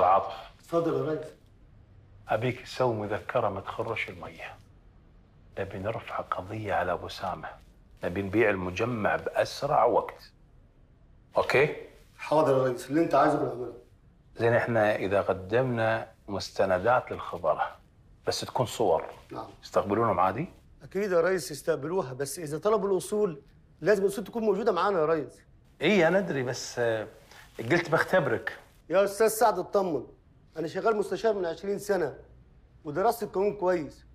عاطف تفضل يا ريس ابيك تسوي مذكره ما تخرش الميه نبي نرفع قضيه على ابو سامه نبي نبيع المجمع باسرع وقت اوكي حاضر يا ريس اللي انت عايزه بنعمله زين احنا اذا قدمنا مستندات للخبراء بس تكون صور نعم يستقبلونهم عادي اكيد يا ريس يستقبلوها بس اذا طلبوا الاصول لازم الاصول تكون موجوده معانا يا ريس ايه انا ادري بس آه، قلت بختبرك يا استاذ سعد اطمن انا شغال مستشار من 20 سنه ودرست القانون كويس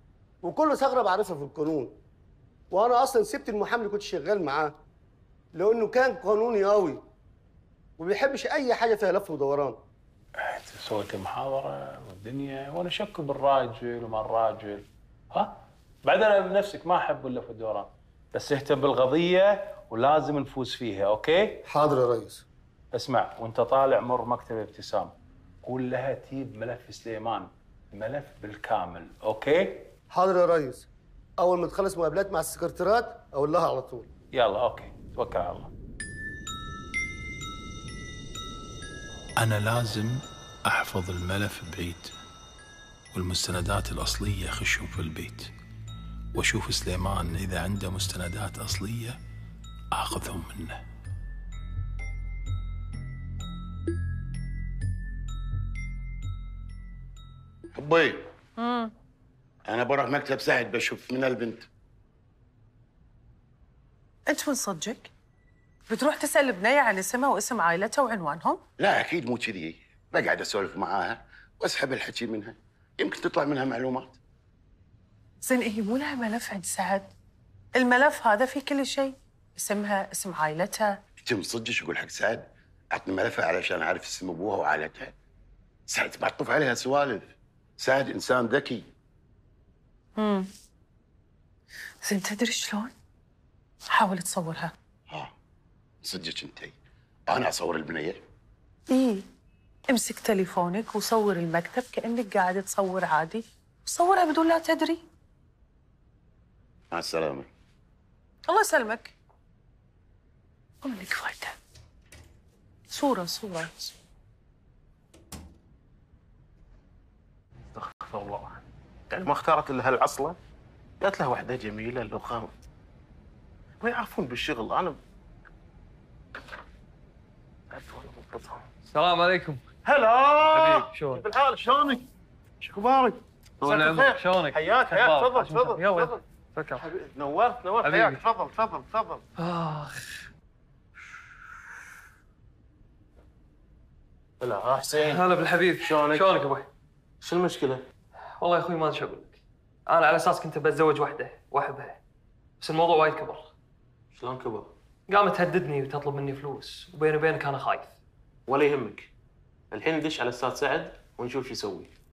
وكل ثغره بعرفها في القانون وانا اصلا سبت المحامي اللي كنت شغال معاه لانه كان قانوني قوي وبيحبش اي حاجه فيها لف ودوران سويت المحاضره والدنيا وانا شك بالراجل وما الراجل ها بعدين انا بنفسك ما احب اللف ودوران بس اهتم بالقضيه ولازم نفوز فيها اوكي حاضر يا ريس اسمع وانت طالع مر مكتب ابتسام قول لها تجيب ملف سليمان ملف بالكامل اوكي حاضر يا ريس اول ما تخلص مقابلات مع السكرتيرات اقول لها على طول يلا اوكي توكل على الله انا لازم احفظ الملف بعيد والمستندات الاصليه خشوا في البيت واشوف سليمان اذا عنده مستندات اصليه اخذهم منه بي اه. انا بروح مكتب سعد بشوف من البنت انت من صدقك بتروح تسال البنيه عن اسمها واسم عائلتها وعنوانهم لا اكيد مو كذي بقعد اسولف معاها واسحب الحكي منها يمكن تطلع منها معلومات زين هي مو لها ملف عند سعد الملف هذا فيه كل شيء اسمها اسم عائلتها انت من صدقك اقول حق سعد اعطني ملفها علشان اعرف اسم ابوها وعائلتها سعد بطف عليها سوالف سعد انسان ذكي امم زين تدري شلون؟ حاول تصورها ها آه، صدقك انت انا اصور البنيه؟ ايه امسك تليفونك وصور المكتب كانك قاعد تصور عادي وصورها بدون لا تدري مع السلامه الله يسلمك ومنك فايده صوره صوره, صورة. استغفر الله يعني ما اختارت الا هالعصله قالت لها واحده جميله لغه ما يعرفون بالشغل انا السلام عليكم هلا شلونك؟ كيف الحال شلونك؟ شو اخبارك؟ طول عمرك شلونك؟ حياك حياك تفضل تفضل تفضل فكر نورت نورت حياك تفضل تفضل تفضل اخ هلا حسين هلا بالحبيب شلونك؟ شلونك ابوي؟ شو المشكلة؟ والله يا اخوي ما ادري شو اقول لك انا على اساس كنت بتزوج وحده واحبها بس الموضوع وايد كبر شلون كبر؟ قامت تهددني وتطلب مني فلوس وبيني وبينك انا خايف ولا يهمك الحين ندش على استاذ سعد ونشوف شو يسوي